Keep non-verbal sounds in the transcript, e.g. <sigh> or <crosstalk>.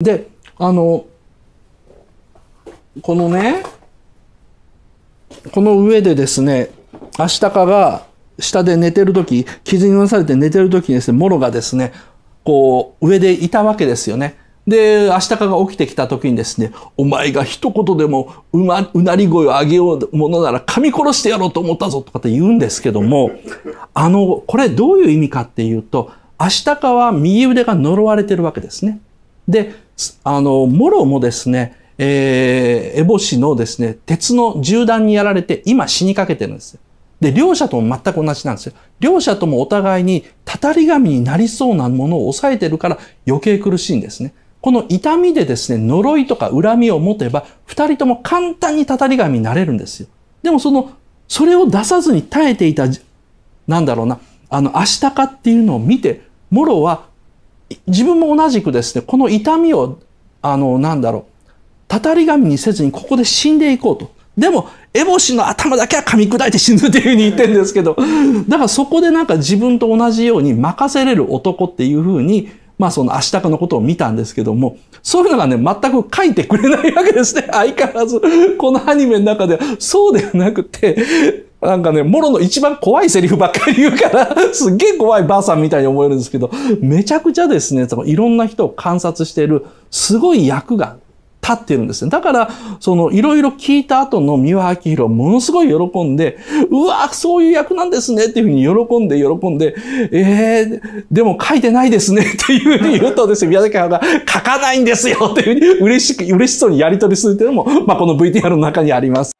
で、あの、このね、この上でですね、アシタカが下で寝てる時傷になされて寝てる時にですね、モロがですね、こう、上でいたわけですよね。で、アシタカが起きてきた時にですね、お前が一言でもう、ま、うなり声を上げようものなら噛み殺してやろうと思ったぞとかって言うんですけども、あの、これどういう意味かっていうと、アシタカは右腕が呪われてるわけですね。で、あの、モロもですね、えー、エボシのですね、鉄の銃弾にやられて、今死にかけてるんですよ。で、両者とも全く同じなんですよ。両者ともお互いに、たたり神になりそうなものを抑えてるから余計苦しいんですね。この痛みでですね、呪いとか恨みを持てば、二人とも簡単にたたり神になれるんですよ。でもその、それを出さずに耐えていた、なんだろうな、あの、明日かっていうのを見て、モロは自分も同じくですね、この痛みを、あの、なんだろう、たたり神にせずにここで死んでいこうと。でも、エボシの頭だけは噛み砕いて死ぬっていうふうに言ってるんですけど、だからそこでなんか自分と同じように任せれる男っていうふうに、まあその明日かのことを見たんですけども、そういうのがね、全く書いてくれないわけですね。相変わらず、このアニメの中ではそうではなくて、なんかね、モロの一番怖いセリフばっかり言うから <laughs> すっげえ怖いばあさんみたいに思えるんですけど、めちゃくちゃですね、そのいろんな人を観察している、すごい役が立ってるんですね。だから、その、いろいろ聞いた後の三輪明宏ものすごい喜んで、うわそういう役なんですねっていうふうに喜んで、喜んで、えー、でも書いてないですね <laughs> っていうふうに言うとですね、宮崎駿が書かないんですよっていうふうに嬉しく、嬉しそうにやり取りするっていうのも、まあ、この VTR の中にあります。